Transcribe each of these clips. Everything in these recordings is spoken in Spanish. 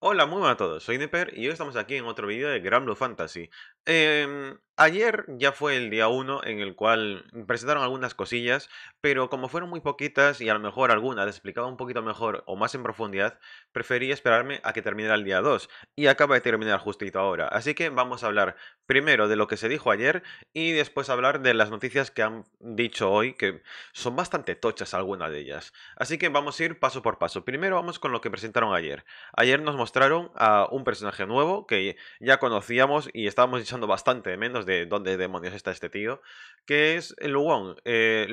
Hola, muy buenas a todos, soy Nipper y hoy estamos aquí en otro vídeo de Grand Fantasy. Eh, Ayer ya fue el día 1 en el cual presentaron algunas cosillas, pero como fueron muy poquitas y a lo mejor algunas explicaba un poquito mejor o más en profundidad, preferí esperarme a que terminara el día 2 y acaba de terminar justito ahora. Así que vamos a hablar primero de lo que se dijo ayer y después hablar de las noticias que han dicho hoy, que son bastante tochas algunas de ellas. Así que vamos a ir paso por paso. Primero vamos con lo que presentaron ayer. Ayer nos mostraron a un personaje nuevo que ya conocíamos y estábamos echando bastante de menos de dónde demonios está este tío, que es Luwon. Eh,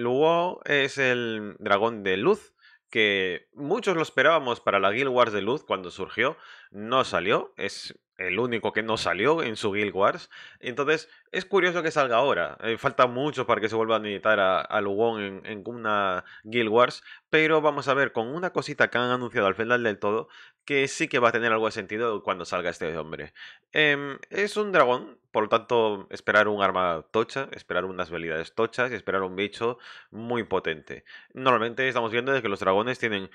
es el dragón de luz, que muchos lo esperábamos para la Guild Wars de luz cuando surgió, no salió, es el único que no salió en su Guild Wars. Entonces, es curioso que salga ahora. Eh, falta mucho para que se vuelva a necesitar a, Lugon en, una Guild Wars. Pero vamos a ver, con una cosita que han anunciado al final del todo, que sí que va a tener algo de sentido cuando salga este hombre. Em, es un dragón, por lo tanto, esperar un arma tocha, esperar unas habilidades tochas y esperar un bicho muy potente. Normalmente estamos viendo que los dragones tienen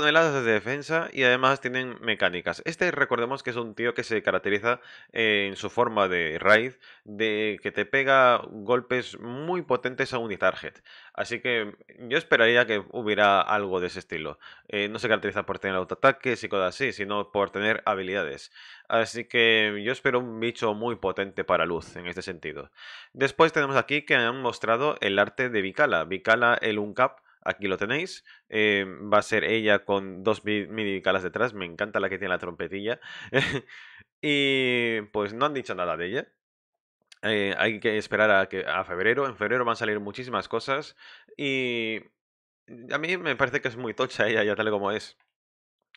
toneladas de defensa y además tienen mecánicas. Este recordemos que es un tío que se caracteriza eh, en su forma de raid de que te pega golpes muy potentes a un target. Así que yo esperaría que hubiera algo de ese estilo. Eh, no se caracteriza por tener autoataques y cosas así, sino por tener habilidades. Así que yo espero un bicho muy potente para luz en este sentido. Después tenemos aquí que han mostrado el arte de Vicala. Vicala el Uncap Aquí lo tenéis. Eh, va a ser ella con dos mini calas detrás. Me encanta la que tiene la trompetilla. y pues no han dicho nada de ella. Eh, hay que esperar a, que, a febrero. En febrero van a salir muchísimas cosas. Y a mí me parece que es muy tocha ella, ya tal como es.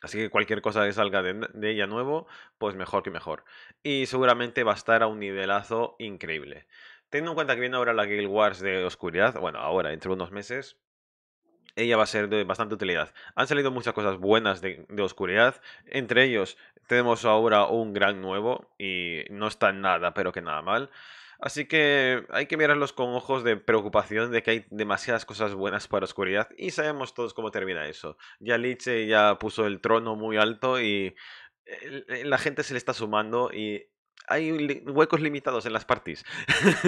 Así que cualquier cosa que salga de, de, ella nuevo, pues mejor que mejor. Y seguramente va a estar a un nivelazo increíble. Teniendo en cuenta que viene ahora la Guild Wars de Oscuridad, bueno, ahora, entre unos meses, ella va a ser de bastante utilidad. Han salido muchas cosas buenas de, Oscuridad, entre ellos tenemos ahora un gran nuevo y no está nada, pero que nada mal. Así que hay que mirarlos con ojos de preocupación de que hay demasiadas cosas buenas para Oscuridad y sabemos todos cómo termina eso. Ya Liche ya puso el trono muy alto y eh, la gente se le está sumando y hay huecos limitados en las parties.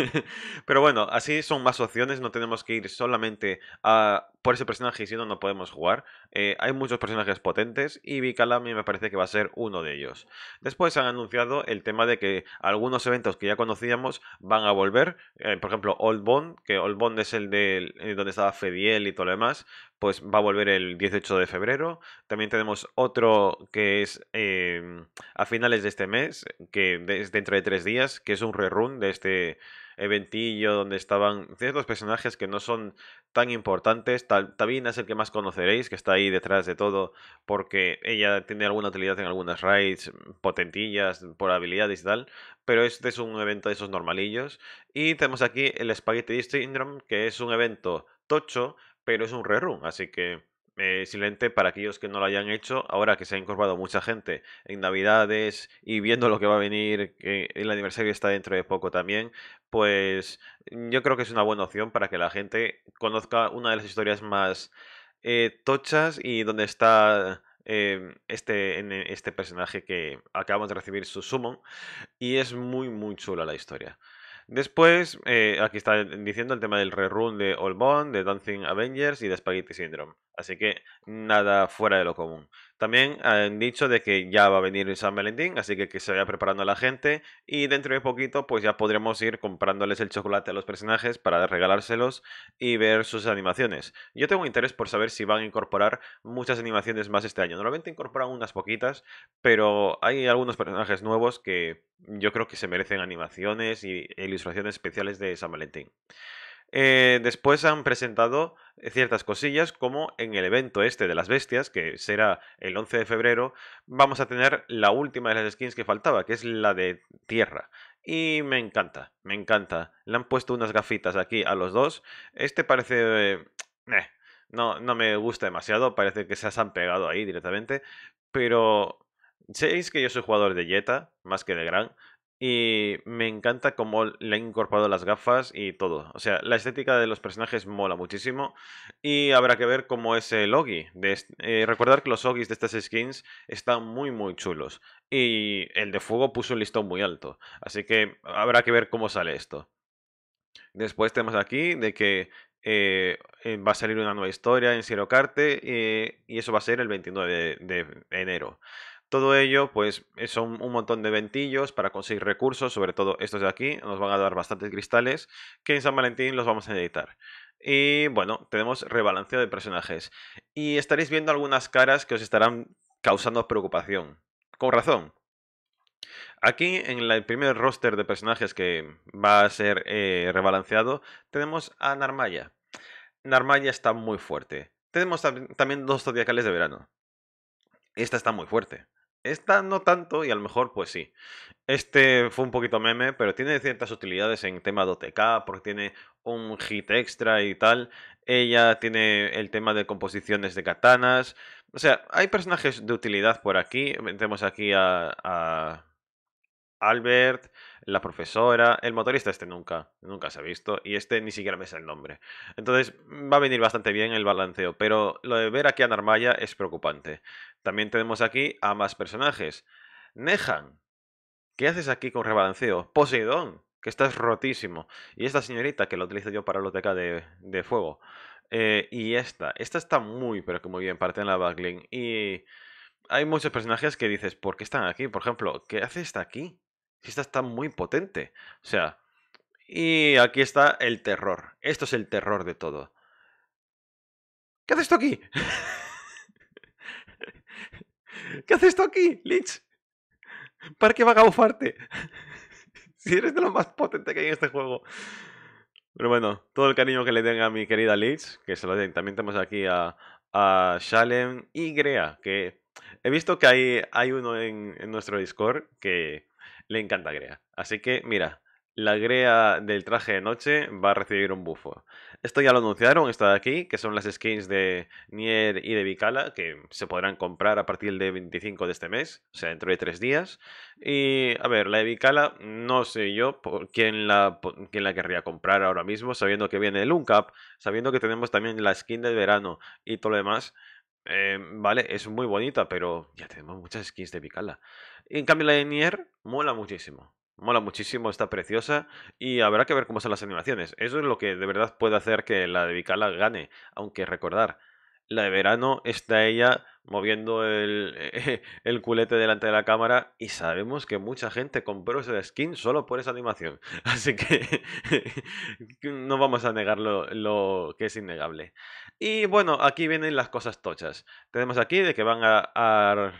Pero bueno, así son más opciones, no tenemos que ir solamente a, por ese personaje y si no, no podemos jugar. Eh, hay muchos personajes potentes y Vicala me parece que va a ser uno de ellos. Después han anunciado el tema de que algunos eventos que ya conocíamos van a volver, eh, por ejemplo Old Bond, que Old Bond es el de eh, donde estaba Fediel y todo lo demás, pues va a volver el 18 de febrero. También tenemos otro que es em, a finales de este mes, que es dentro de tres días, que es un rerun de este eventillo donde estaban ciertos personajes que no son tan importantes. Tal Tabina es el que más conoceréis, que está ahí detrás de todo, porque ella tiene alguna utilidad en algunas raids, potentillas, por habilidades y tal. Pero este es un evento de esos normalillos. Y tenemos aquí el Spaghetti Syndrome, que es un evento tocho pero es un rerun, así que eh, simplemente para aquellos que no lo hayan hecho, ahora que se ha incorporado mucha gente en Navidades y viendo lo que va a venir, que el aniversario está dentro de poco también, pues mm, yo creo que es una buena opción para que la gente conozca una de las historias más eh, tochas y donde está em, este, e, este personaje que acabamos de recibir su summon y es muy muy chula la historia. Después, eh, aquí está diciendo el tema del rerun de All Bond, de Dancing Avengers y de Spaghetti Syndrome. Así que nada fuera de lo común. También han dicho de que ya va a venir San Valentín, así que que se vaya preparando la gente y dentro de poquito pues ya podremos ir comprándoles el chocolate a los personajes para regalárselos y ver sus animaciones. Yo tengo interés por saber si van a incorporar muchas animaciones más este año. Normalmente incorporan unas poquitas, pero hay algunos personajes nuevos que yo creo que se merecen animaciones y ilustraciones especiales de San Valentín. Eh, después han presentado eh, ciertas cosillas, como en el evento este de las bestias, que será el 11 de febrero, vamos a tener la última de las skins que faltaba, que es la de tierra. Y me encanta, me encanta. Le han puesto unas gafitas aquí a los dos. Este parece... Eh, eh no, no me gusta demasiado, parece que se han pegado ahí directamente, pero... Séis que yo soy jugador de Jetta, más que de Gran, y me encanta cómo le han incorporado las gafas y todo. O sea, la estética de los personajes mola muchísimo. Y habrá que ver cómo es el Ogi. De eh, recordar que los Ogis de estas skins están muy, muy chulos. Y el de fuego puso un listón muy alto. Así que habrá que ver cómo sale esto. Después tenemos aquí de que eh, eh, va a salir una nueva historia en sirocarte Carte y eso va a ser el 29 de enero. Todo ello, pues, eh, son un montón de ventillos para conseguir recursos, sobre todo estos de aquí, nos van a dar bastantes cristales, que en San Valentín los vamos a necesitar. Y bueno, tenemos rebalanceo de personajes. Y estaréis viendo algunas caras que os estarán causando preocupación. Con razón. Aquí, en el primer roster de personajes que va a ser eh, rebalanceado, tenemos a Narmaya. Narmaya está muy fuerte. Tenemos también dos zodiacales de verano. Esta está muy fuerte. Esta no tanto y a lo mejor pues sí. Este fue un poquito meme, pero tiene ciertas utilidades en tema de OTK, porque tiene un hit extra y tal. Ella tiene el tema de composiciones de katanas. O sea, hay personajes de utilidad por aquí. Tenemos aquí a, Albert, la profesora, el motorista este nunca, nunca se ha visto y este ni siquiera me sé el nombre. Entonces va a venir bastante bien el balanceo, pero lo de ver aquí a Narmaya es preocupante. También tenemos aquí a más personajes. Nehan, ¿qué haces aquí con rebalanceo? Poseidón, que estás rotísimo. Y esta señorita, que la utilizo yo para biblioteca de, de fuego. Eh, y esta, esta está muy, pero que muy bien, parte en la backlink. Y hay muchos personajes que dices, ¿por qué están aquí? Por ejemplo, ¿qué hace esta aquí? Esta está muy potente. O sea, y aquí está el terror. Esto es el terror de todo. ¿Qué haces tú aquí? ¿Qué haces tú aquí, Lich? ¿Para qué va a gaufarte? si eres de lo más potente que hay en este juego. Pero bueno, todo el cariño que le tenga a mi querida Lich, que se lo den. También tenemos aquí a, Shalem y Grea, que he visto que hay, hay uno en, en nuestro Discord que le encanta Grea. Así que, mira, la grea del traje de noche va a recibir un bufo. Esto ya lo anunciaron, está de aquí, que son las skins de Nier y de Vicala, que se podrán comprar a partir del 25 de este mes, o sea, dentro de tres días. Y, a ver, la de Vicala, no sé yo quién, la, la querría comprar ahora mismo, sabiendo que viene el Uncap, sabiendo que tenemos también la skin del verano y todo lo demás. Em, vale, es muy bonita, pero ya tenemos muchas skins de Vicala. en cambio, la de Nier mola muchísimo. Mola muchísimo, está preciosa y habrá que ver cómo son las animaciones. Eso es lo que de verdad puede hacer que la de Vicala gane, aunque recordar, la de verano está ella moviendo el, eh, el, culete delante de la cámara y sabemos que mucha gente compró ese skin solo por esa animación. Así que no vamos a negar lo, que es innegable. Y bueno, aquí vienen las cosas tochas. Tenemos aquí de que van a, a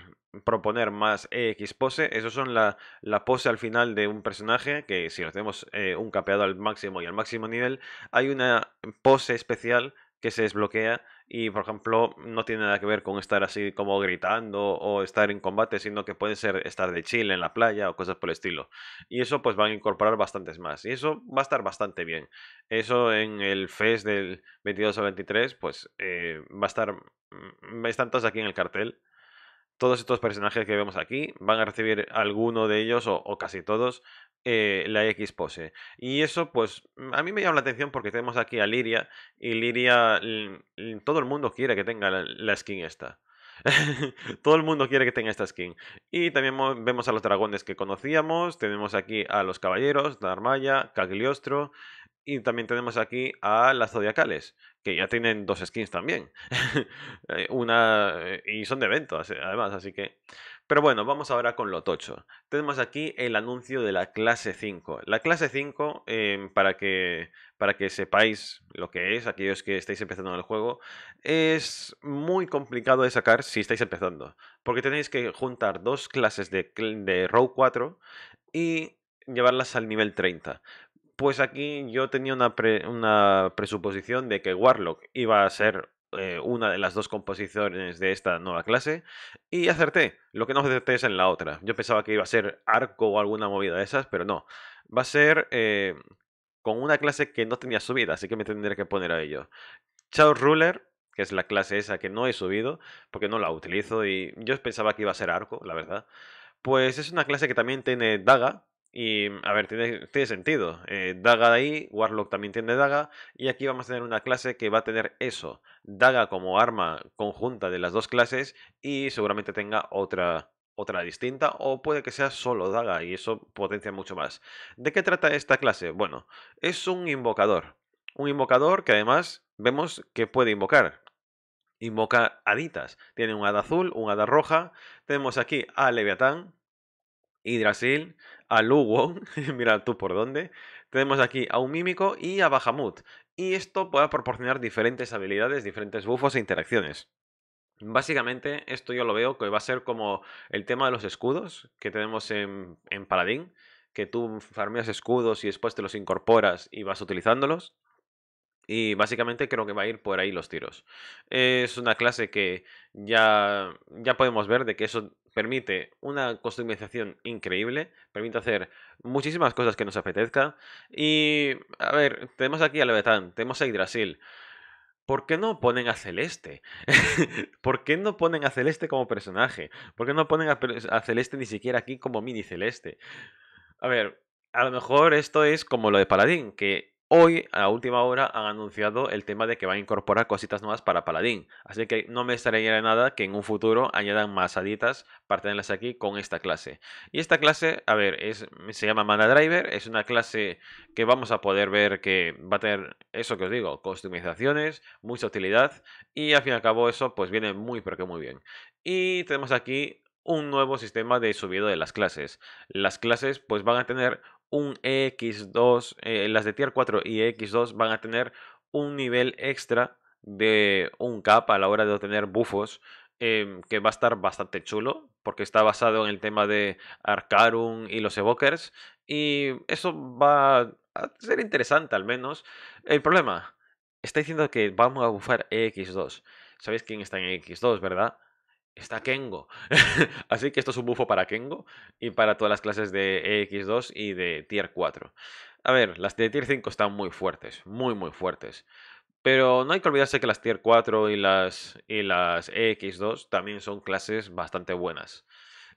proponer más EX pose, eso son la, pose al final de un personaje, que si hacemos eh, un capeado al máximo y al máximo nivel, hay una pose especial que se desbloquea y por ejemplo no tiene nada que ver con estar así como gritando o estar en combate, sino que puede ser estar de chill en la playa o cosas por el estilo. Y eso pues van a incorporar bastantes más y eso va a estar bastante bien. Eso en el FES del 22 al 23 pues eh, va a estar, veis mm, mm, tantos aquí en el cartel todos estos personajes que vemos aquí van a recibir alguno de ellos o, casi todos eh, la X pose. Y eso, pues, a mí me llama la atención porque tenemos aquí a Liria y Liria, todo el mundo quiere que tenga la, la skin esta. todo el mundo quiere que tenga esta skin. Y también vemos a los dragones que conocíamos. Tenemos aquí a los caballeros, Darmaya, Cagliostro. Y también tenemos aquí a las zodiacales, que ya tienen dos skins también. Eh, una. Eh, y son de evento, eh, además, así que. Pero bueno, vamos ahora con lo tocho. Tenemos aquí el anuncio de la clase 5. La clase 5, em, para, que, para que sepáis lo que es, aquellos que estáis empezando en el juego, es muy complicado de sacar si estáis empezando. Porque tenéis que juntar dos clases de, de Row 4 y llevarlas al nivel 30. Pues aquí yo tenía una, una presuposición de que Warlock iba a ser eh, una de las dos composiciones de esta nueva clase y acerté. Lo que no acerté es en la otra. Yo pensaba que iba a ser arco o alguna movida de esas, pero no. Va a ser eh, con una clase que no tenía subida, así que me tendré que poner a ello. Chao Ruler, que es la clase esa que no he subido, porque no la utilizo y yo pensaba que iba a ser arco, la verdad. Pues es una clase que también tiene daga, y, a ver, tiene, sentido. Eh, daga de ahí, Warlock también tiene daga. Y aquí vamos a tener una clase que va a tener eso. Daga como arma conjunta de las dos clases y seguramente tenga otra, otra distinta o puede que sea solo daga y eso potencia mucho más. ¿De qué trata esta clase? Bueno, es un invocador. Un invocador que además vemos que puede invocar. Invoca haditas. Tiene un hada azul, un hada roja. Tenemos aquí a Leviatán, Drasil a Lugo, mira tú por dónde. Tenemos aquí a un mímico y a Bahamut. Y esto puede proporcionar diferentes habilidades, diferentes buffos e interacciones. Básicamente, esto yo lo veo que va a ser como el tema de los escudos que tenemos en, Paladín, que tú farmeas escudos y después te los incorporas y vas utilizándolos. Y básicamente creo que va a ir por ahí los tiros. Es una clase que ya, ya podemos ver de que eso permite una customización increíble, permite hacer muchísimas cosas que nos apetezca. Y, a ver, tenemos aquí a Levetán. tenemos a Hydrasil ¿Por qué no ponen a Celeste? ¿Por qué no ponen a Celeste como personaje? ¿Por qué no ponen a Celeste ni siquiera aquí como mini Celeste? A ver, a lo mejor esto es como lo de Paladín, que Hoy, a última hora, han anunciado el tema de que van a incorporar cositas nuevas para Paladín. Así que no me extrañaría nada que en un futuro añadan más aditas para tenerlas aquí con esta clase. Y esta clase, a ver, es, se llama Mana Driver. Es una clase que vamos a poder ver que va a tener, eso que os digo, customizaciones, mucha utilidad. Y al fin y al cabo eso pues viene muy pero que muy bien. Y tenemos aquí un nuevo sistema de subido de las clases. Las clases pues van a tener un EX2, eh, las de tier 4 y EX2 van a tener un nivel extra de un cap a la hora de obtener bufos em, que va a estar bastante chulo porque está basado en el tema de Arcarum y los evokers y eso va a ser interesante al menos. El problema, está diciendo que vamos a bufar EX2. Sabéis quién está en EX2, ¿verdad? está Kengo. Así que esto es un bufo para Kengo y para todas las clases de EX2 y de Tier 4. A ver, las de Tier 5 están muy fuertes, muy muy fuertes. Pero no hay que olvidarse que las Tier 4 y las, y las EX2 también son clases bastante buenas.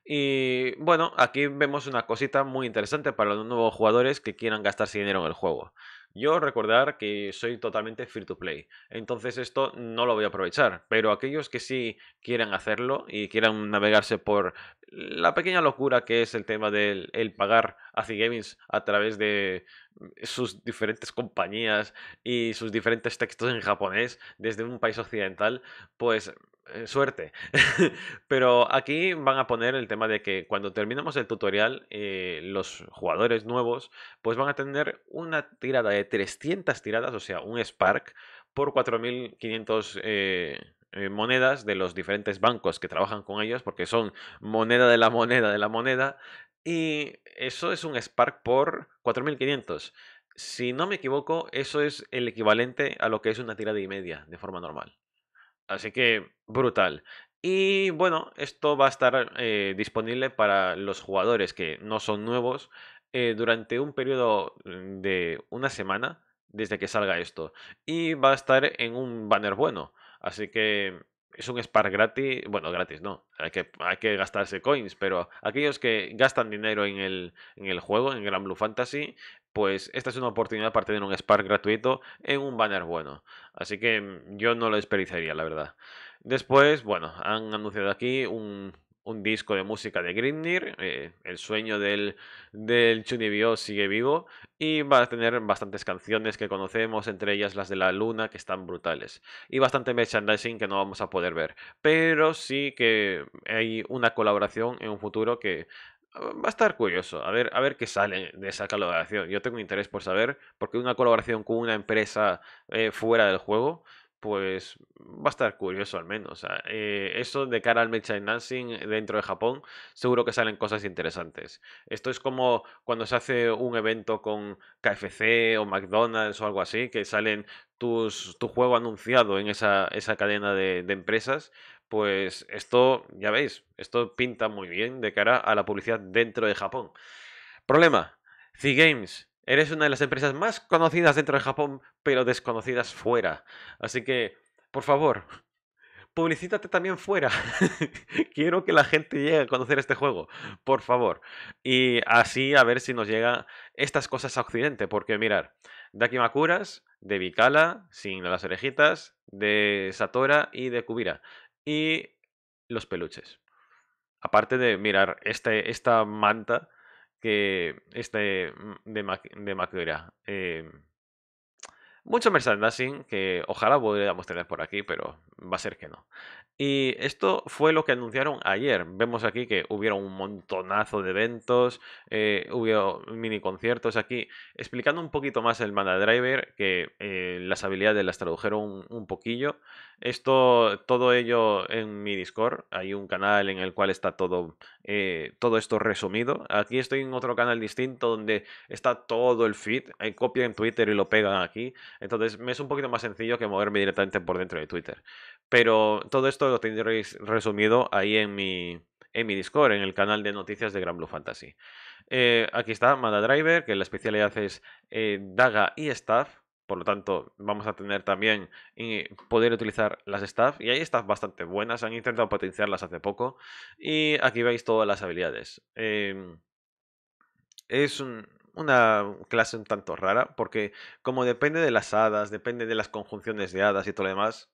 Y bueno, aquí vemos una cosita muy interesante para los nuevos jugadores que quieran gastarse dinero en el juego. Yo recordar que soy totalmente free to play, entonces esto no lo voy a aprovechar, pero aquellos que sí quieran hacerlo y quieran navegarse por la pequeña locura que es el tema del pagar a Gamings a través de mm, sus diferentes compañías y sus diferentes textos en japonés desde un país occidental, pues eh, suerte. Pero aquí van a poner el tema de que cuando terminemos el tutorial, eh, los jugadores nuevos pues van a tener una tirada de 300 tiradas, o sea, un Spark por 4.500... Eh, monedas de los diferentes bancos que trabajan con ellos, porque son moneda de la moneda de la moneda, y eso es un Spark por 4500. Si no me equivoco, eso es el equivalente a lo que es una tirada y media de forma normal. Así que brutal. Y bueno, esto va a estar eh, disponible para los jugadores que no son nuevos eh, durante un periodo mm, de una semana desde que salga esto. Y va a estar en un banner bueno. Así que es un Spark gratis, bueno, gratis no, hay que, gastarse coins, pero aquellos que gastan dinero en el, juego, en Gran Blue Fantasy, pues esta es una oportunidad para tener un Spark gratuito en un banner bueno. Así que mm, yo no lo desperdiciaría, la verdad. Después, bueno, han anunciado aquí un un disco de música de Grimnir. Eh, el sueño del, del sigue vivo. Y va a tener bastantes canciones que conocemos, entre ellas las de la luna, que están brutales. Y bastante merchandising que no vamos a poder ver. Pero sí que hay una colaboración en un futuro que ah, va a estar curioso a ver, a ver qué sale de esa colaboración. Yo tengo interés por saber, porque una colaboración con una empresa eh, fuera del juego pues va a estar curioso al menos. Eh, eso de cara al merchandising eh, dentro de Japón, seguro que salen cosas interesantes. Esto es como cuando se hace un evento con KFC o McDonald's o algo así, que salen tus, tu juego anunciado en esa, cadena de, empresas. Pues esto, ya veis, esto pinta muy bien de cara a la publicidad dentro de Japón. Problema, C-Games Eres una de las empresas más conocidas dentro de Japón, pero desconocidas fuera. Así que, por favor, publicítate también fuera. Quiero que la gente llegue a conocer este juego, por favor. Y así a ver si nos llega estas cosas a Occidente, porque mirar, de Akimakuras, de Bikala, sin las orejitas, de Satora y de Kubira. Y los peluches. Aparte de mirar este, esta manta que este mm, de, Mac, de eh, mucho merchandising que ojalá podríamos tener por aquí, pero va a ser que no. Y esto fue lo que anunciaron ayer. Vemos aquí que hubieron un montonazo de eventos, eh, hubo mini conciertos aquí, explicando un poquito más el Mana Driver, que eh, las habilidades las tradujeron un poquillo. Esto, todo ello en mi Discord. Hay un canal en el cual está todo, eh, todo esto resumido. Aquí estoy en otro canal distinto donde está todo el feed. Hay eh, copia en Twitter y lo pegan aquí. Entonces me es un poquito más sencillo que moverme directamente por dentro de Twitter. Pero todo esto lo tendréis resumido ahí en mi, mi Discord, en el canal de noticias de Gran Blue Fantasy. Eh, aquí está Mada Driver, que la especialidad es Daga y Staff. Por lo tanto, vamos a tener también y eh, poder utilizar las staff. Y hay staff bastante buenas, han intentado potenciarlas hace poco. Y aquí veis todas las habilidades. Em, es una clase un tanto rara, porque como depende de las hadas, depende de las conjunciones de hadas y todo lo demás,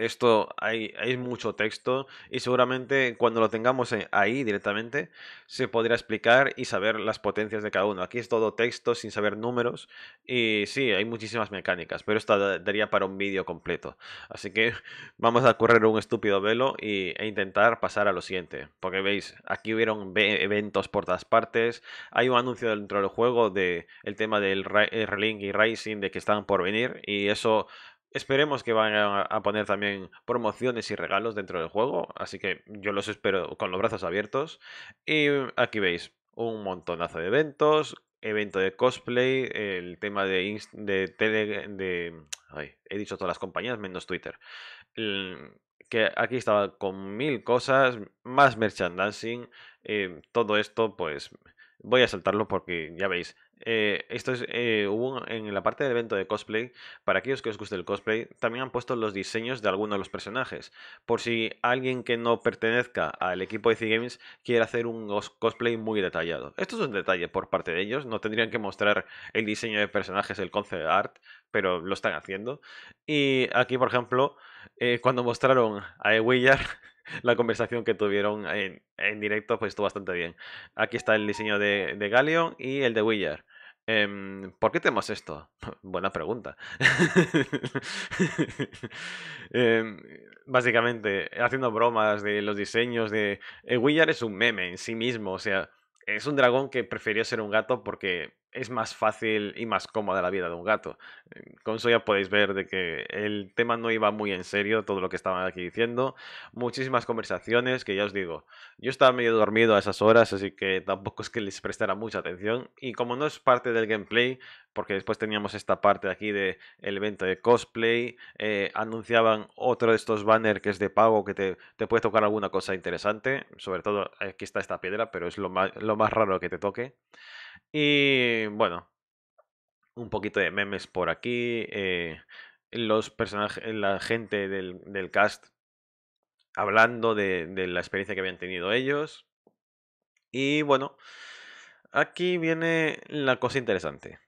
esto hay, hay, mucho texto y seguramente cuando lo tengamos eh, ahí directamente se podría explicar y saber las potencias de cada uno. Aquí es todo texto sin saber números y sí, hay muchísimas mecánicas, pero esto daría para un vídeo completo. Así que vamos a correr un estúpido velo e intentar pasar a lo siguiente. Porque veis, aquí hubieron eventos por todas partes, hay un anuncio dentro del juego de el tema del Relink y racing de que están por venir y eso Esperemos que vayan a poner también promociones y regalos dentro del juego, así que yo los espero con los brazos abiertos. Y aquí veis un montonazo de eventos, evento de cosplay, el tema de, de, de he dicho todas las compañías menos Twitter. Mm, que aquí estaba con mil cosas, más merchandising, eh, todo esto pues voy a saltarlo porque ya veis, eh, esto es, eh, hubo en la parte del evento de cosplay, para aquellos que os guste el cosplay, también han puesto los diseños de algunos de los personajes. Por si alguien que no pertenezca al equipo de C Games quiere hacer un cosplay muy detallado. Esto es un detalle por parte de ellos, no tendrían que mostrar el diseño de personajes, el concept art, pero lo están haciendo. Y aquí, por ejemplo, eh, cuando mostraron a Willard la conversación que tuvieron en, directo, pues estuvo bastante bien. Aquí está el diseño de, de y el de willard em, ¿Por qué tenemos esto? Buena pregunta. Em, básicamente, haciendo bromas de los diseños de... Willard es un meme en sí mismo, o sea, es un dragón que prefirió ser un gato porque es más fácil y más cómoda la vida de un gato. Con eso ya podéis ver de que el tema no iba muy en serio, todo lo que estaban aquí diciendo. Muchísimas conversaciones que ya os digo, yo estaba medio dormido a esas horas, así que tampoco es que les prestara mucha atención. Y como no es parte del gameplay, porque después teníamos esta parte de aquí del evento de cosplay, eh, anunciaban otro de estos banners que es de pago, que te, puede tocar alguna cosa interesante. Sobre todo aquí está esta piedra, pero es lo lo más raro que te toque. Y bueno, un poquito de memes por aquí. Eh, los personajes, la gente del, del cast hablando de, de, la experiencia que habían tenido ellos. Y bueno, aquí viene la cosa interesante.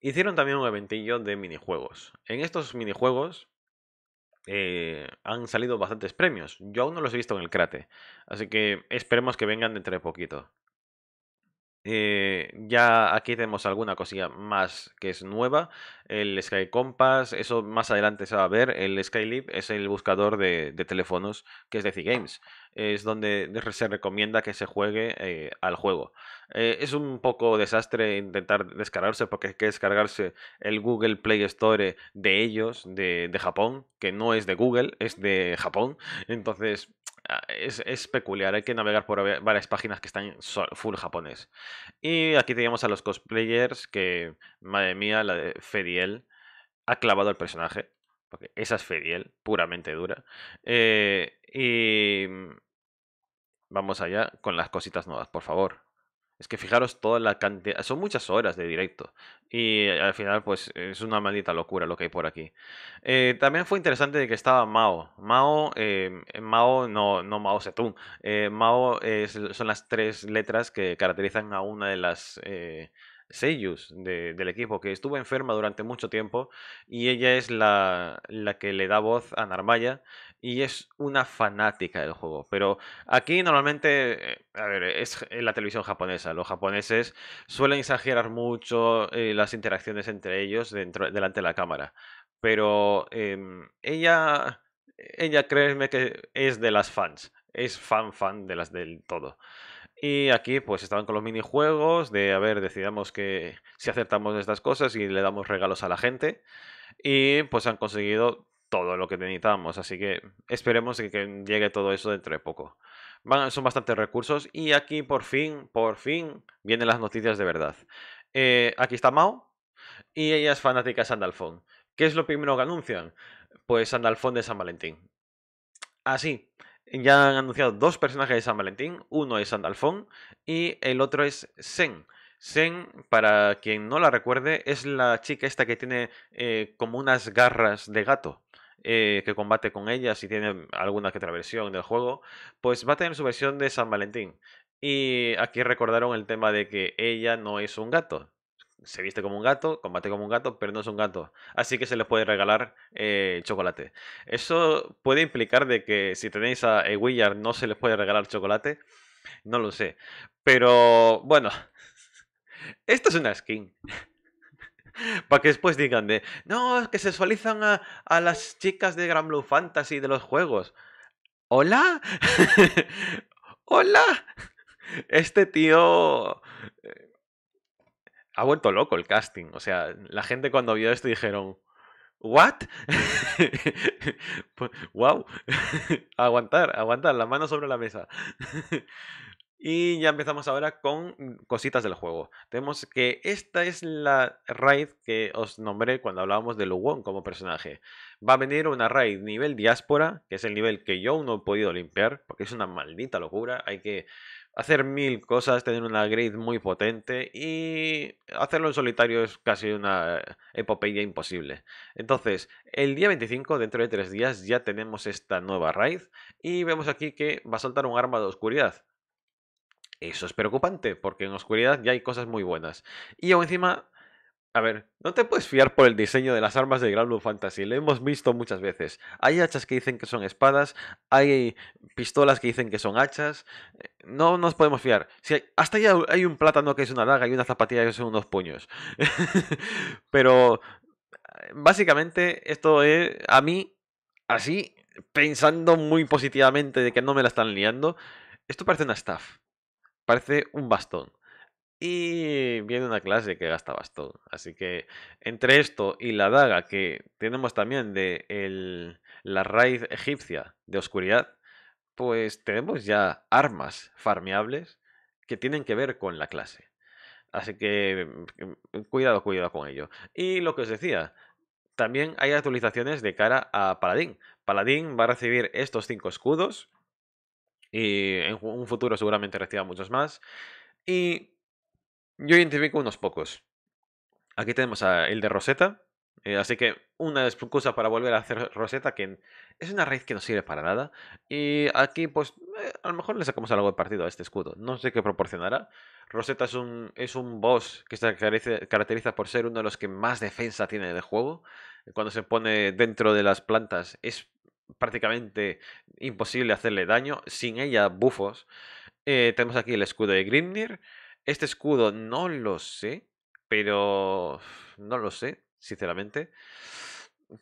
Hicieron también un eventillo de minijuegos. En estos minijuegos eh, han salido bastantes premios. Yo aún no los he visto en el Crate. Así que esperemos que vengan dentro de poquito. Eh, ya aquí tenemos alguna cosilla más que es nueva. El Sky Compass, eso más adelante se va a ver. El Skylib es el buscador de, de teléfonos que es de C-Games es donde se recomienda que se juegue eh, al juego. Eh, es un poco desastre intentar descargarse porque hay que descargarse el Google Play Store de ellos, de, Japón, que no es de Google, es de Japón. Entonces, ah, es, peculiar, hay que navegar por varias páginas que están full japonés. Y aquí tenemos a los cosplayers que, madre mía, la de Fediel ha clavado el personaje porque esa es Fediel, puramente dura. Eh, y mm, vamos allá con las cositas nuevas, por favor. Es que fijaros toda la cantidad, son muchas horas de directo y al final pues es una maldita locura lo que hay por aquí. Eh, también fue interesante de que estaba Mao. Mao, eh, Mao no, no Mao Zedong. Mao son las tres letras que caracterizan a una de las Seiyus del equipo, que estuvo enferma durante mucho tiempo y ella es la, que le da voz a Narmaya y es una fanática del juego. Pero aquí normalmente, eh, a ver, es la televisión japonesa. Los japoneses suelen exagerar mucho eh, las interacciones entre ellos delante de la cámara. Pero em, ella, ella, créeme que es de las fans. Es fan fan de las del todo. Y aquí pues estaban con los minijuegos de, a ver, decidamos que si acertamos estas cosas y le damos regalos a la gente. Y pues han conseguido todo lo que necesitamos, así que esperemos que, llegue todo eso dentro de poco. son bastantes recursos y aquí por fin, por fin, vienen las noticias de verdad. Eh, aquí está Mao y ella es fanática de Sandalfón. ¿Qué es lo primero que anuncian? Pues Sandalfón de San Valentín. Así, ah, ya han anunciado dos personajes de San Valentín. Uno es Sandalfón y el otro es Sen. Sen, para quien no la recuerde, es la chica esta que tiene eh, como unas garras de gato. Eh, que combate con ella, si tiene alguna que otra versión del juego, pues va a tener su versión de San Valentín. Y aquí recordaron el tema de que ella no es un gato, se viste como un gato, combate como un gato, pero no es un gato. Así que se les puede regalar eh, chocolate. Eso puede implicar de que si tenéis a eh, Willard no se les puede regalar chocolate. No lo sé. Pero bueno, esto es una skin. Para que después digan de, no, es que sexualizan a, a las chicas de grand Blue Fantasy de los juegos. ¿Hola? ¿Hola? Este tío eh, ha vuelto loco el casting. O sea, la gente cuando vio esto dijeron, ¿what? ¡Wow! Pues, aguantar, aguantar, la mano sobre la mesa. y ya empezamos ahora con cositas del juego. Tenemos que esta es la raid que os nombré cuando hablábamos de Luwon como personaje. Va a venir una raid nivel diáspora, que es el nivel que yo no he podido limpiar, porque es una maldita locura. Hay que hacer mil cosas, tener una grid muy potente y hacerlo en solitario es casi una epopeya imposible. Entonces, el día 25, dentro de tres días, ya tenemos esta nueva raid y vemos aquí que va a saltar un arma de oscuridad. Eso es preocupante, porque en oscuridad ya hay cosas muy buenas. Y aún encima a ver, no te puedes fiar por el diseño de las armas de Gran Blue Fantasy, lo hemos visto muchas veces. Hay hachas que dicen que son espadas, hay pistolas que dicen que son hachas. Eh, no nos podemos fiar. Si hasta ya hay un plátano que es una daga y una zapatilla que son unos puños. Pero eh, básicamente esto es a mí, así, pensando muy positivamente de que no me la están liando, esto parece una staff. Parece un bastón. Y viene una clase que gasta todo Así que entre esto y la daga que tenemos también de la raíz egipcia de oscuridad, pues tenemos ya armas farmeables que tienen que ver con la clase. Así que mm, mm, cuidado, cuidado con ello. Y lo que os decía, también hay actualizaciones de cara a Paladín. Paladín va a recibir estos cinco escudos y en un futuro seguramente reciba muchos más. Y yo identifico unos pocos. Aquí tenemos a el de Rosetta. Eh, así que una excusa para volver a hacer Rosetta, que es una raíz que no sirve para nada. Y aquí, pues, eh, a lo mejor le sacamos algo de partido a este escudo. No sé qué proporcionará. Rosetta es un, es un boss que se caracteriza por ser uno de los que más defensa tiene en juego. Cuando se pone dentro de las plantas es prácticamente imposible hacerle daño. Sin ella, bufos. Eh, tenemos aquí el escudo de Grimnir. Este escudo no lo sé, pero no lo sé, sinceramente.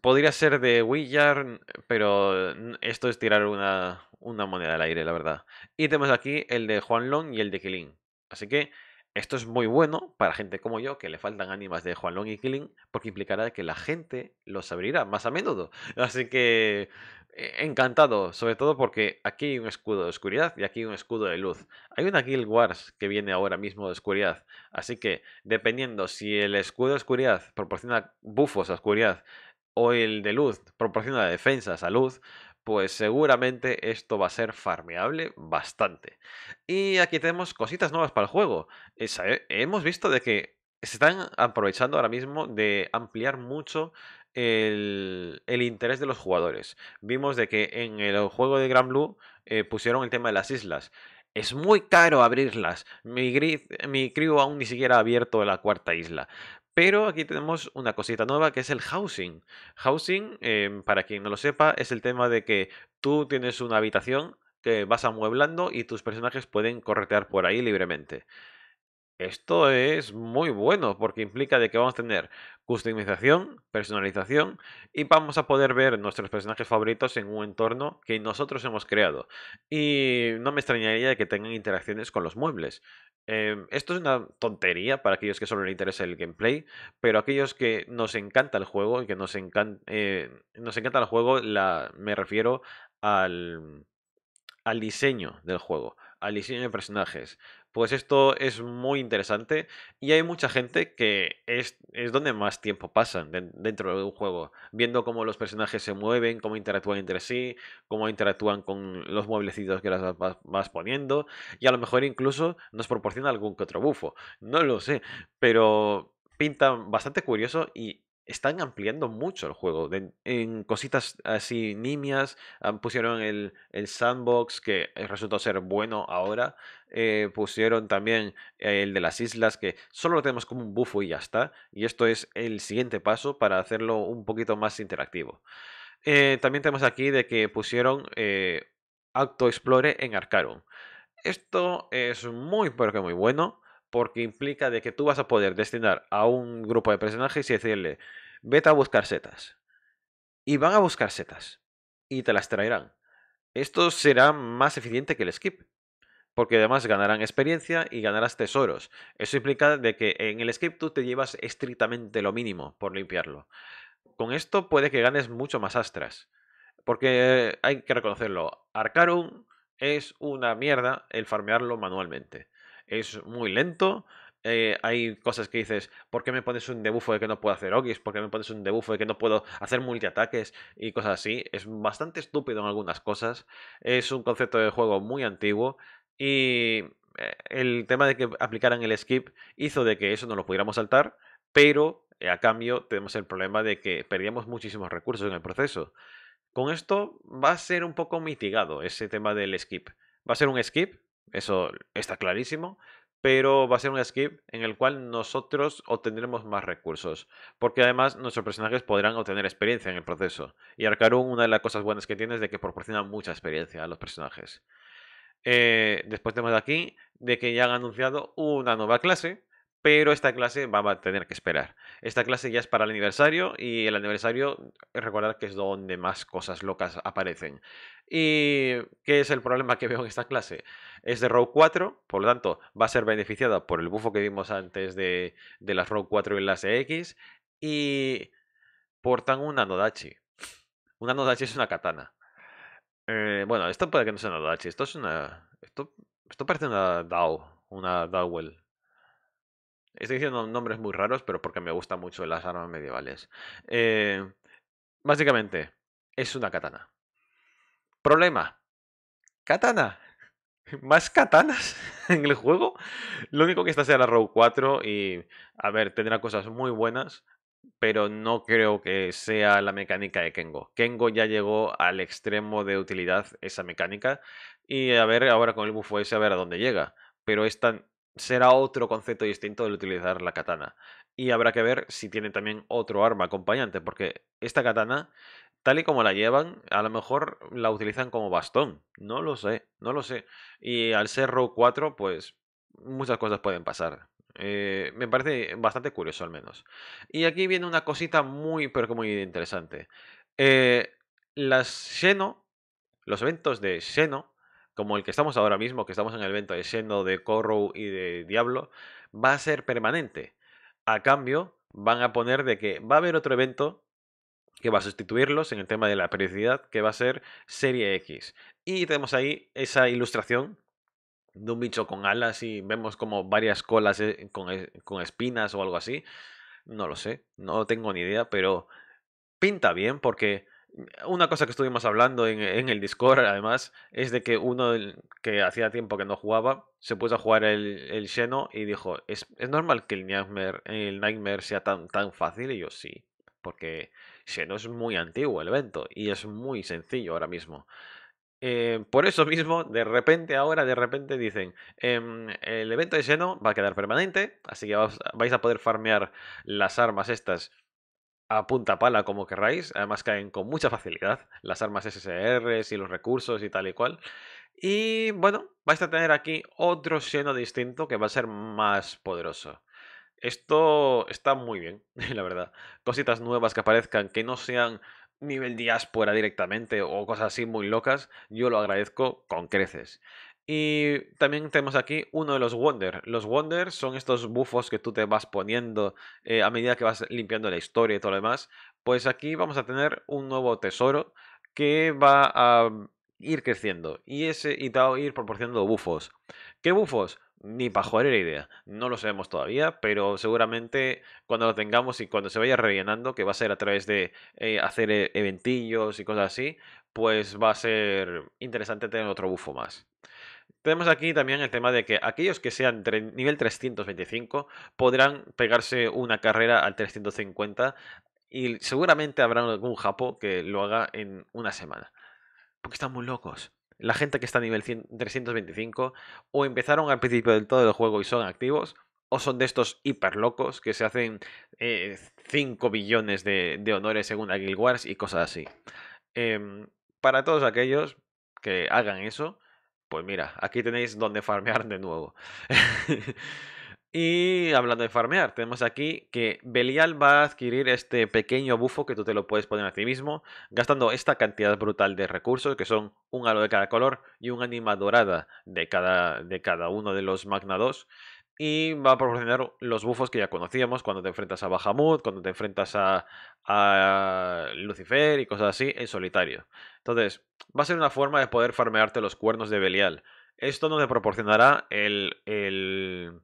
Podría ser de Willard pero esto es tirar una, una moneda al aire, la verdad. Y tenemos aquí el de Juan Long y el de Killing. Así que esto es muy bueno para gente como yo, que le faltan ánimas de Juan Long y Killing, porque implicará que la gente los abrirá más a menudo. Así que e-, encantado, sobre todo porque aquí hay un escudo de oscuridad y aquí hay un escudo de luz. Hay una Guild Wars que viene ahora mismo de oscuridad, así que dependiendo si el escudo de oscuridad proporciona bufos a oscuridad o el de luz proporciona defensas a luz, pues seguramente esto va a ser farmeable bastante. Y aquí tenemos cositas nuevas para el juego. Eh, hemos visto de que se están aprovechando ahora mismo de ampliar mucho el, interés de los jugadores. Vimos de que en el juego de Gran Blue eh, pusieron el tema de las islas. Es muy caro abrirlas. Mi, crío aún ni siquiera ha abierto la cuarta isla. Pero aquí tenemos una cosita nueva que es el housing. Housing, em, para quien no lo sepa, es el tema de que tú tienes una habitación que vas amueblando y tus personajes pueden corretear por ahí libremente. Esto es muy bueno porque implica de que vamos a tener customización, personalización y vamos a poder ver nuestros personajes favoritos en un entorno que nosotros hemos creado. Y no me extrañaría que tengan interacciones con los muebles. Em, esto es una tontería para aquellos que solo les interesa el gameplay, pero aquellos que nos encanta el juego y que nos, encanta, eh, nos encanta el juego, la, me refiero al al diseño del juego, al diseño de personajes. Pues esto es muy interesante y hay mucha gente que es, donde más tiempo pasan dentro de un juego, viendo cómo los personajes se mueven, cómo interactúan entre sí, cómo interactúan con los mueblecitos que las vas, vas poniendo y a lo mejor incluso nos proporciona algún que otro bufo. No lo sé, pero pinta bastante curioso y están ampliando mucho el juego. en cositas así nimias, ah, pusieron el, sandbox que eh, resultó ser bueno ahora. Eh, pusieron también eh, el de las islas que solo lo tenemos como un bufo y ya está. Y esto es el siguiente paso para hacerlo un poquito más interactivo. también tenemos aquí de que pusieron Acto Explore en Arcarum. Esto es muy, pero que muy bueno porque implica de que tú vas a poder destinar a un grupo de personajes y decirle, vete a buscar setas. Y van a buscar setas. Y te las traerán. Esto será más eficiente que el skip. Porque además ganarán experiencia y ganarás tesoros. Eso implica de que en el skip tú te llevas estrictamente lo mínimo por limpiarlo. Con esto puede que ganes mucho más astras. Porque hay que reconocerlo. Arcarum es una mierda el farmearlo manualmente es muy lento. Eh, hay cosas que dices, ¿por qué me pones un debufo de que no puedo hacer ogis? ¿Por qué me pones un debufo de que no puedo hacer multiataques? Y cosas así. Es bastante estúpido en algunas cosas. Es un concepto de juego muy antiguo. Y eh, el tema de que aplicaran el skip hizo de que eso no lo pudiéramos saltar. Pero eh, a cambio tenemos el problema de que perdíamos muchísimos recursos en el proceso. Con esto va a ser un poco mitigado ese tema del skip. Va a ser un skip, eso está clarísimo. Pero va a ser un skip en el cual nosotros obtendremos más recursos. Porque además nuestros personajes podrán obtener experiencia en el proceso. Y Arcarum, una de las cosas buenas que tiene es de que proporciona mucha experiencia a los personajes. Eh, después tenemos aquí de que ya han anunciado una nueva clase pero esta clase va a tener que esperar. Esta clase ya es para el aniversario y el aniversario, recordad que es donde más cosas locas aparecen. ¿Y qué es el problema que veo en esta clase? Es de Row 4, por lo tanto va a ser beneficiada por el bufo que vimos antes de, las Row 4 y las EX y portan una Nodachi. Una Nodachi es una katana. Eh, bueno, esto puede que no sea una Nodachi, esto es una... Esto, parece una DAO, una Well. Estoy diciendo nombres muy raros, pero porque me gustan mucho las armas medievales. Eh, básicamente, es una katana. Problema. Katana. Más katanas en el juego. Lo único que está sea la Row 4 y, a ver, tendrá cosas muy buenas, pero no creo que sea la mecánica de Kengo. Kengo ya llegó al extremo de utilidad esa mecánica y a ver ahora con el bufo ese a ver a dónde llega. Pero esta será otro concepto distinto el utilizar la katana. Y habrá que ver si tiene también otro arma acompañante, porque esta katana, tal y como la llevan, a lo mejor la utilizan como bastón. No lo sé, no lo sé. Y al ser Row 4, pues muchas cosas pueden pasar. Eh, me parece bastante curioso al menos. Y aquí viene una cosita muy, pero que muy interesante. Eh, las Xeno, los eventos de Xeno, como el que estamos ahora mismo, que estamos en el evento de Shendo, de Corrow y de Diablo, va a ser permanente. A cambio, van a poner de que va a haber otro evento que va a sustituirlos en el tema de la periodicidad, que va a ser Serie X. Y tenemos ahí esa ilustración de un bicho con alas y vemos como varias colas eh, con espinas o algo así. No lo sé, no tengo ni idea, pero pinta bien porque una cosa que estuvimos hablando en, el Discord, además, es de que uno que hacía tiempo que no jugaba se puso a jugar el, el Xeno y dijo: ¿Es, normal que el Nightmare, el Nightmare sea tan, tan fácil? Y yo, sí, porque Xeno es muy antiguo el evento y es muy sencillo ahora mismo. Eh, por eso mismo, de repente ahora, de repente dicen, em, el evento de Xeno va a quedar permanente, así que vais a poder farmear las armas estas a punta pala como querráis. Además caen con mucha facilidad las armas SSR y los recursos y tal y cual. Y bueno, vais a tener aquí otro seno distinto que va a ser más poderoso. Esto está muy bien, la verdad. Cositas nuevas que aparezcan que no sean nivel diáspora directamente o cosas así muy locas, yo lo agradezco con creces. Y también tenemos aquí uno de los Wonder. Los Wonder son estos bufos que tú te vas poniendo eh, a medida que vas limpiando la historia y todo lo demás. Pues aquí vamos a tener un nuevo tesoro que va a mm, ir creciendo y, ese, y te va a ir proporcionando bufos. ¿Qué bufos? Ni para joder la idea. No lo sabemos todavía, pero seguramente cuando lo tengamos y cuando se vaya rellenando, que va a ser a través de eh, hacer e, eventillos y cosas así, pues va a ser interesante tener otro bufo más. Tenemos aquí también el tema de que aquellos que sean nivel 325 podrán pegarse una carrera al 350 y seguramente habrá algún japo que lo haga en una semana. Porque están muy locos. La gente que está a nivel 325 o empezaron al principio del todo el juego y son activos o son de estos hiper locos que se hacen 5 eh, billones de, honores según la Guild Wars y cosas así. Em, para todos aquellos que hagan eso, pues mira, aquí tenéis donde farmear de nuevo. y hablando de farmear, tenemos aquí que Belial va a adquirir este pequeño bufo que tú te lo puedes poner a ti mismo, gastando esta cantidad brutal de recursos, que son un halo de cada color y un anima dorada de cada, de cada uno de los Magna 2 y va a proporcionar los bufos que ya conocíamos cuando te enfrentas a Bahamut, cuando te enfrentas a, Lucifer y cosas así en solitario. Entonces, va a ser una forma de poder farmearte los cuernos de Belial. Esto no te proporcionará el, el,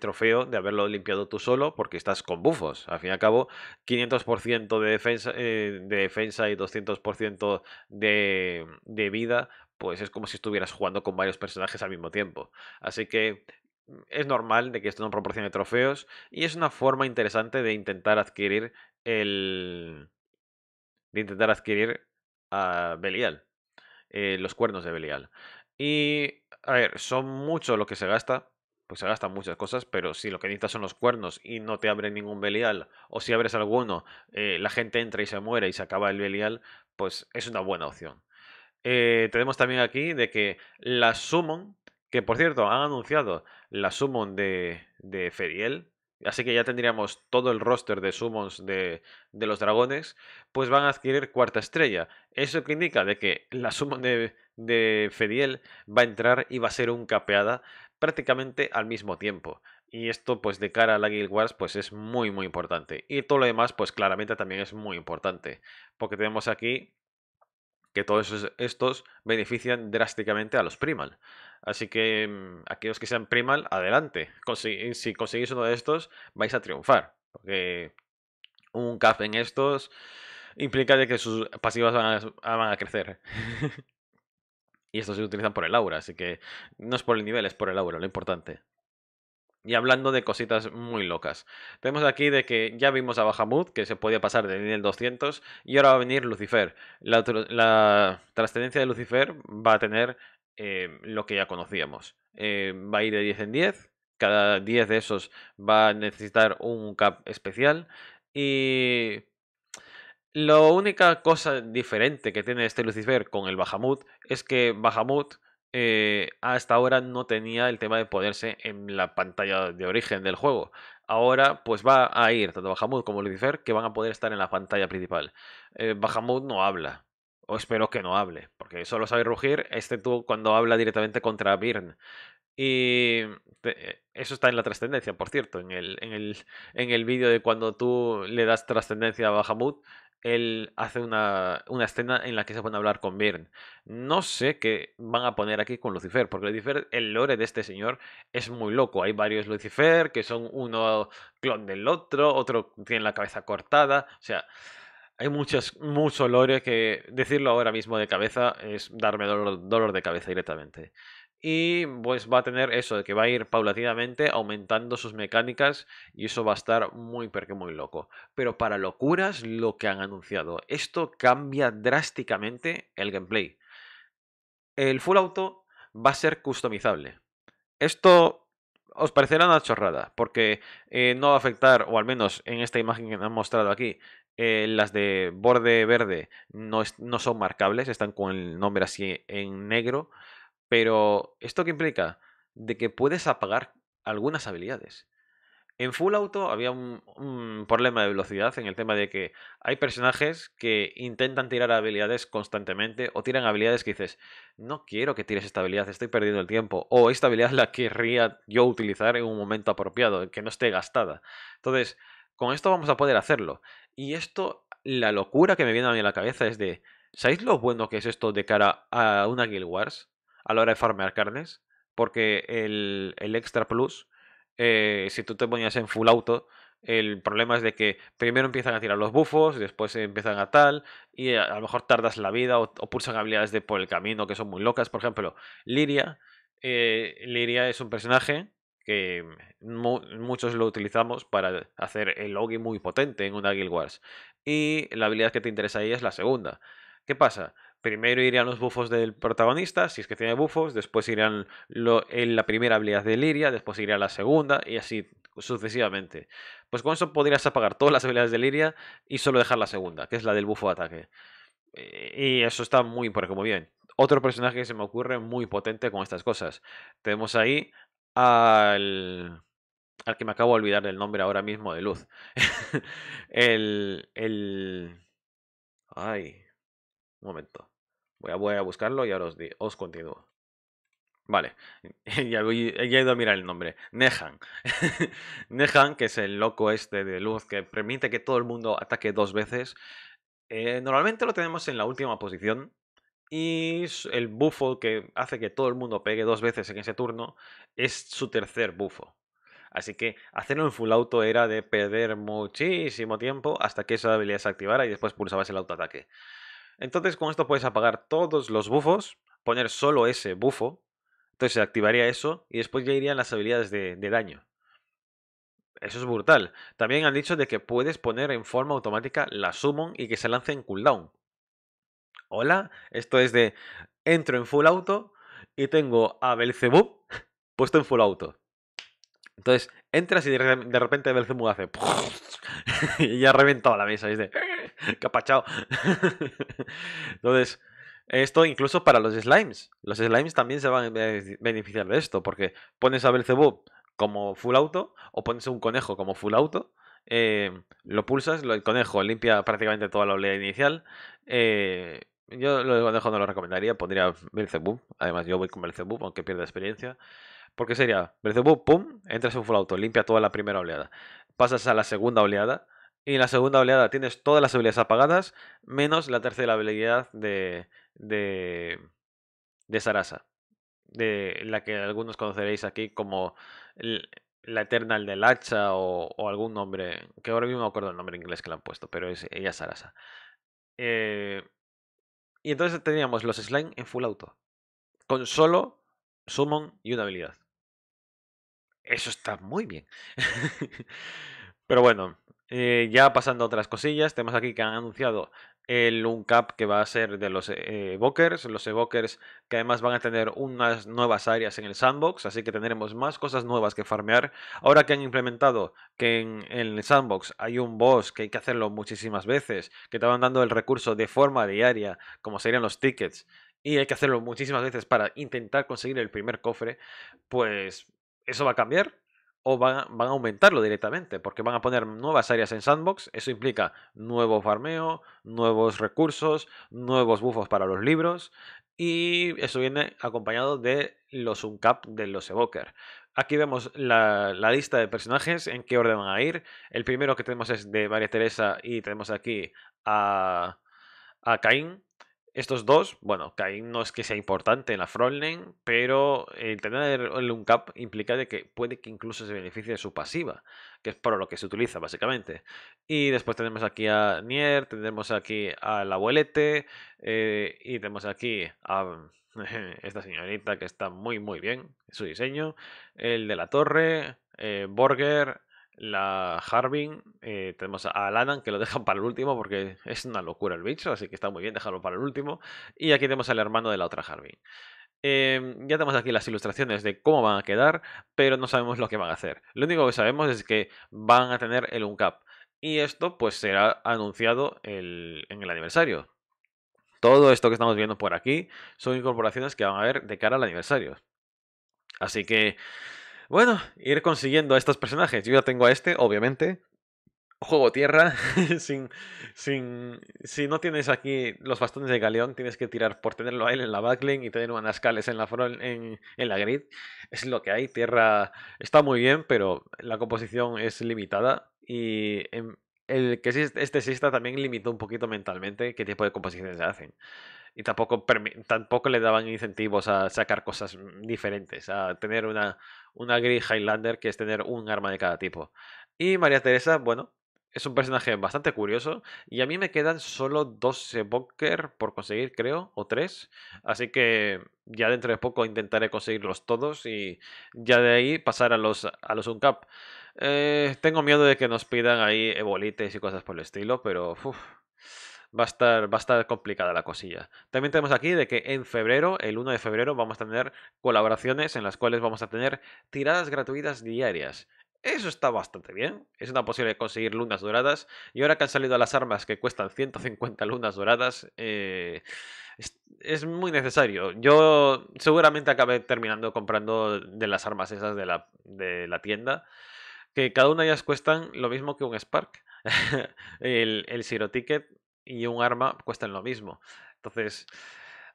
trofeo de haberlo limpiado tú solo porque estás con bufos. Al fin y al cabo, 500% de defensa, eh, de defensa y 200% de, de vida pues es como si estuvieras jugando con varios personajes al mismo tiempo. Así que mm, es normal de que esto no proporcione trofeos y es una forma interesante de intentar adquirir el... de intentar adquirir a Belial, eh, los cuernos de Belial. Y, a ver, son mucho lo que se gasta, pues se gastan muchas cosas, pero si lo que necesitas son los cuernos y no te abre ningún Belial, o si abres alguno, eh, la gente entra y se muere y se acaba el Belial, pues es una buena opción. Eh, tenemos también aquí de que la Summon, que por cierto han anunciado la Summon de, de Feriel, así que ya tendríamos todo el roster de Summons de, de los dragones, pues van a adquirir cuarta estrella. Eso que indica de que la Summon de, de Feriel va a entrar y va a ser un capeada prácticamente al mismo tiempo. Y esto, pues de cara a la Guild Wars, pues es muy, muy importante. Y todo lo demás, pues claramente también es muy importante. Porque tenemos aquí que todos estos benefician drásticamente a los primal. Así que mm, aquellos que sean primal, adelante. si conseguís uno de estos, vais a triunfar. Porque un cap en estos implica de que sus pasivas van a, ah, van a crecer. y estos se utilizan por el aura, así que no es por el nivel, es por el aura, lo importante. Y hablando de cositas muy locas, tenemos aquí de que ya vimos a Bahamut, que se podía pasar de nivel 200, y ahora va a venir Lucifer. La, trascendencia de Lucifer va a tener eh, lo que ya conocíamos. Eh, va a ir de 10 en 10, cada 10 de esos va a necesitar un cap especial, y la única cosa diferente que tiene este Lucifer con el Bahamut es que Bahamut eh, hasta ahora no tenía el tema de poderse en la pantalla de origen del juego. Ahora, pues va a ir tanto Bahamut como Lucifer que van a poder estar en la pantalla principal. Eh, Bahamut no habla, o espero que no hable, porque solo sabe rugir, este tú cuando habla directamente contra Birn. Y eh, eso está en la trascendencia, por cierto, en el, en el, en el vídeo de cuando tú le das trascendencia a Bahamut, él hace una, una, escena en la que se pone a hablar con Byrne. No sé qué van a poner aquí con Lucifer, porque el lore de este señor es muy loco. Hay varios Lucifer que son uno clon del otro, otro tiene la cabeza cortada, o sea... Hay muchos, mucho lore que decirlo ahora mismo de cabeza es darme dolor de cabeza directamente y pues va a tener eso, de que va a ir paulatinamente aumentando sus mecánicas y eso va a estar muy porque muy loco. Pero para locuras lo que han anunciado, esto cambia drásticamente el gameplay. El full auto va a ser customizable. Esto os parecerá una chorrada, porque eh, no va a afectar, o al menos en esta imagen que han mostrado aquí, eh, las de borde verde no son marcables, están con el nombre así en negro. Pero, ¿esto qué implica? De que puedes apagar algunas habilidades. En Full Auto había un, problema de velocidad en el tema de que hay personajes que intentan tirar habilidades constantemente o tiran habilidades que dices, no quiero que tires esta habilidad, estoy perdiendo el tiempo, o esta habilidad la querría yo utilizar en un momento apropiado, que no esté gastada. Entonces, con esto vamos a poder hacerlo. Y esto, la locura que me viene a mí a la cabeza es de, ¿sabéis lo bueno que es esto de cara a una Guild Wars? a la hora de farmear carnes, porque el, extra plus, eh, si tú te ponías en full auto, el problema es de que primero empiezan a tirar los bufos, después empiezan a tal, y a, lo mejor tardas la vida o, pulsan habilidades de por el camino que son muy locas. Por ejemplo, Liria. Eh, Liria es un personaje que muchos lo utilizamos para hacer el ogi muy potente en una Guild Wars. Y la habilidad que te interesa ahí es la segunda. ¿Qué pasa? Primero irían los bufos del protagonista, si es que tiene bufos, después irían en la primera habilidad de Liria, después iría la segunda y así sucesivamente. Pues con eso podrías apagar todas las habilidades de Liria y solo dejar la segunda, que es la del bufo de ataque. Eh, y eso está muy, por muy bien. Otro personaje que se me ocurre muy potente con estas cosas. Tenemos ahí al al que me acabo de olvidar el nombre ahora mismo de Luz. el, el... Ay. Un momento. Voy a, buscarlo y ahora os, continúo. Vale, ya, he ido a mirar el nombre. Nehan. Nehan, que es el loco este de luz que permite que todo el mundo ataque dos veces. Eh, normalmente lo tenemos en la última posición. Y el buffo que hace que todo el mundo pegue dos veces en ese turno es su tercer buffo. Así que hacerlo en full auto era de perder muchísimo tiempo hasta que esa habilidad se activara y después pulsabas el auto ataque entonces con esto puedes apagar todos los bufos, poner solo ese bufo, entonces se activaría eso y después ya irían las habilidades de, daño. Eso es brutal. También han dicho de que puedes poner en forma automática la summon y que se lance en cooldown. Hola, esto es de entro en full auto y tengo a Belzebub puesto en full auto. Entonces entras y de repente Belzebub hace y ya ha reventado la mesa. de... Capachao. Entonces, esto incluso para los slimes. Los slimes también se van a beneficiar de esto, porque pones a Belzebub como full auto o pones un conejo como full auto. Eh, lo pulsas, el conejo limpia prácticamente toda la oleada inicial. Eh, yo lo de conejo no lo recomendaría, pondría Belzebub. Además, yo voy con Belzebub, aunque pierda experiencia. Porque sería Belzebub, pum, entras en full auto, limpia toda la primera oleada. Pasas a la segunda oleada, y en la segunda oleada tienes todas las habilidades apagadas, menos la tercera habilidad de, de, Sarasa, de la que algunos conoceréis aquí como la Eternal del Hacha o, algún nombre, que ahora mismo me acuerdo el nombre en inglés que le han puesto, pero es ella Sarasa. Eh, y entonces teníamos los slime en full auto, con solo summon y una habilidad. Eso está muy bien. pero bueno, eh, ya pasando a otras cosillas, tenemos aquí que han anunciado el Uncap que va a ser de los eh, eh, evokers, los evokers que además van a tener unas nuevas áreas en el sandbox, así que tendremos más cosas nuevas que farmear. Ahora que han implementado que en, en el sandbox hay un boss que hay que hacerlo muchísimas veces, que te van dando el recurso de forma diaria, como serían los tickets, y hay que hacerlo muchísimas veces para intentar conseguir el primer cofre, pues eso va a cambiar o van a, aumentarlo directamente, porque van a poner nuevas áreas en Sandbox. Eso implica nuevo farmeo, nuevos recursos, nuevos bufos para los libros. Y eso viene acompañado de los uncap de los evoker. Aquí vemos la, lista de personajes, en qué orden van a ir. El primero que tenemos es de María Teresa y tenemos aquí a, a Caín, estos dos, bueno, ahí no es que sea importante en la frontline, pero el tener el uncap implica de que puede que incluso se beneficie de su pasiva, que es por lo que se utiliza básicamente. Y después tenemos aquí a Nier, tenemos aquí al abuelete eh, y tenemos aquí a esta señorita que está muy muy bien su diseño, el de la torre, Burger. Eh, Borger, la Harbin, eh, tenemos a Alan que lo dejan para el último porque es una locura el bicho, así que está muy bien dejarlo para el último. Y aquí tenemos al hermano de la otra Harbin. Em, ya tenemos aquí las ilustraciones de cómo van a quedar, pero no sabemos lo que van a hacer. Lo único que sabemos es que van a tener el UNCAP. Y esto pues será anunciado en el aniversario. Todo esto que estamos viendo por aquí son incorporaciones que van a haber de cara al aniversario. Así que bueno, ir consiguiendo a estos personajes. Yo ya tengo a este, obviamente. Juego tierra. sin, sin, si no tienes aquí los bastones de galeón, tienes que tirar por tenerlo a él en la backlink y tener un Anascales en la, en, en la grid. Es lo que hay. Tierra está muy bien, pero la composición es limitada. Y el que este sistema también limitó un poquito mentalmente qué tipo de composiciones se hacen. Y tampoco, tampoco le daban incentivos a sacar cosas mm, diferentes, a tener una, una Grey Highlander, que es tener un arma de cada tipo. Y María Teresa, bueno, es un personaje bastante curioso. Y a mí me quedan solo 12 Bunker por conseguir, creo, o tres. Así que ya dentro de poco intentaré conseguirlos todos y ya de ahí pasar a los, a los Uncap. Eh, tengo miedo de que nos pidan ahí ebolites y cosas por el estilo, pero va a estar, complicada la cosilla. También tenemos aquí de que en febrero, el 1 de febrero, vamos a tener colaboraciones en las cuales vamos a tener tiradas gratuitas diarias. Eso está bastante bien. Es una posibilidad de conseguir lunas doradas. Y ahora que han salido las armas que cuestan 150 lunas doradas, eh, es, muy necesario. Yo seguramente acabé terminando comprando de las armas esas de la, de la tienda, que cada una de ellas cuestan lo mismo que un Spark. el, el Ticket y un arma cuestan lo mismo. Entonces,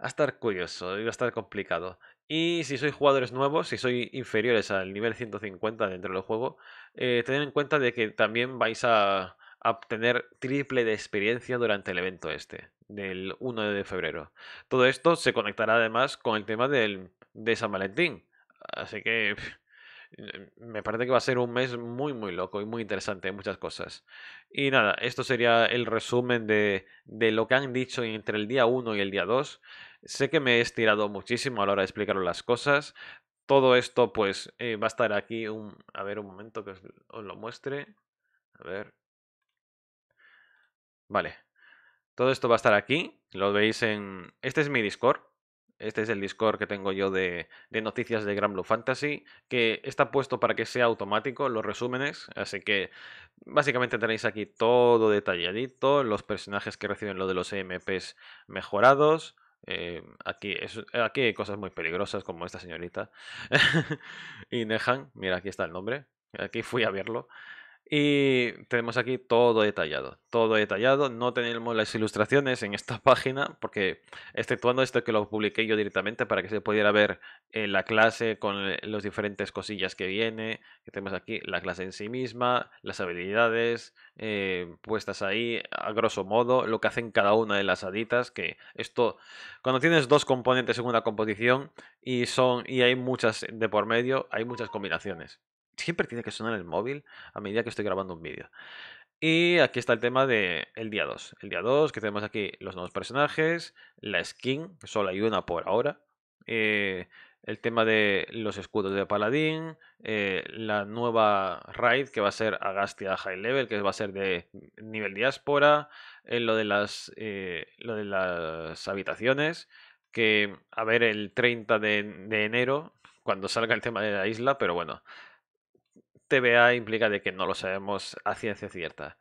va a estar curioso Iba va a estar complicado. Y si sois jugadores nuevos, si sois inferiores al nivel 150 dentro del juego, eh, tened en cuenta de que también vais a, obtener triple de experiencia durante el evento este, del 1 de febrero. Todo esto se conectará además con el tema de San Valentín. Así que eh, me parece que va a ser un mes muy, muy loco y muy interesante, muchas cosas. Y nada, esto sería el resumen de, lo que han dicho entre el día 1 y el día 2. Sé que me he estirado muchísimo a la hora de explicaros las cosas. Todo esto, pues, eh, va a estar aquí. Un, a ver, un momento que os, os lo muestre. A ver. Vale. Todo esto va a estar aquí. Lo veis en... Este es mi Discord. Este es el Discord que tengo yo de, noticias de Gran Blue Fantasy, que está puesto para que sea automático los resúmenes, así que básicamente tenéis aquí todo detalladito, los personajes que reciben lo de los EMPs mejorados, eh, aquí, aquí hay cosas muy peligrosas como esta señorita. y Nehan, mira, aquí está el nombre. Aquí fui a verlo. Y tenemos aquí todo detallado, todo detallado. No tenemos las ilustraciones en esta página porque, exceptuando esto que lo publiqué yo directamente para que se pudiera ver eh, la clase con eh, las diferentes cosillas que viene, que tenemos aquí la clase en sí misma, las habilidades eh, puestas ahí, a grosso modo, lo que hacen cada una de las haditas, que esto, cuando tienes dos componentes en una composición y, son, y hay muchas de por medio, hay muchas combinaciones siempre tiene que sonar el móvil a medida que estoy grabando un vídeo. Y aquí está el tema del el día 2. El día 2, que tenemos aquí los nuevos personajes, la skin, que solo hay una por ahora. Eh, el tema de los escudos de paladín, eh, la nueva raid que va a ser Agastia High Level, que va a ser de nivel diáspora, eh, lo, de las, lo de las habitaciones, que a ver el 30 de, de, enero, cuando salga el tema de la isla, pero bueno, TBA implica de que no lo sabemos a ciencia cierta.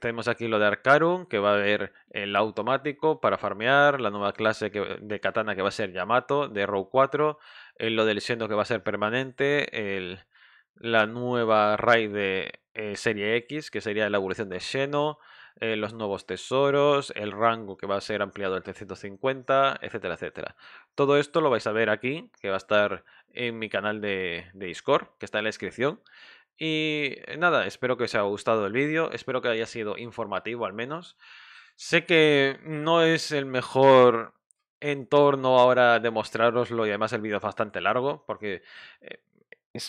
Tenemos aquí lo de Arcarum, que va a haber el automático para farmear, la nueva clase de katana que va a ser Yamato, de Row 4, eh, lo del Xeno que va a ser permanente, la nueva raid de eh, Serie X, que sería la evolución de Xeno, eh, los nuevos tesoros, el rango que va a ser ampliado al 350, etcétera, etcétera. Todo esto lo vais a ver aquí, que va a estar en mi canal de Discord, que está en la descripción. Y eh, nada, espero que os haya gustado el vídeo, espero que haya sido informativo al menos. Sé que no es el mejor entorno ahora de mostraroslo y además el vídeo es bastante largo porque eh,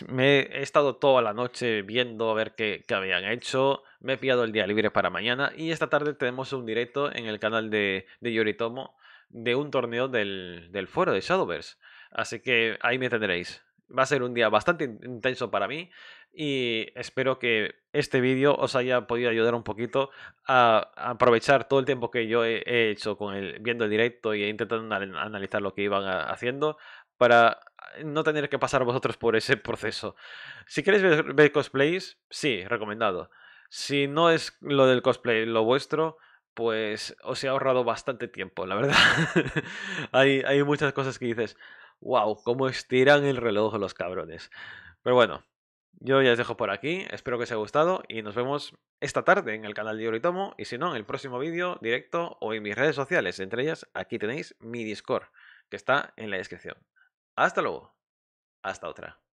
me he estado toda la noche viendo a ver qué, habían hecho, me he pillado el día libre para mañana y esta tarde tenemos un directo en el canal de, de Yoritomo de un torneo del, del foro de Shadowverse. Así que ahí me tendréis. Va a ser un día bastante intenso para mí, y espero que este vídeo os haya podido ayudar un poquito a, aprovechar todo el tiempo que yo he, hecho con el, viendo el directo y intentando analizar lo que iban haciendo para no tener que pasar vosotros por ese proceso. Si queréis ver, ver cosplays, sí, recomendado. Si no es lo del cosplay lo vuestro, pues os he ahorrado bastante tiempo, la verdad. hay, hay, muchas cosas que dices, wow, cómo estiran el reloj los cabrones. Pero bueno, yo ya os dejo por aquí, espero que os haya gustado y nos vemos esta tarde en el canal de Yoritomo y si no, en el próximo vídeo directo o en mis redes sociales, entre ellas aquí tenéis mi Discord, que está en la descripción. Hasta luego, hasta otra.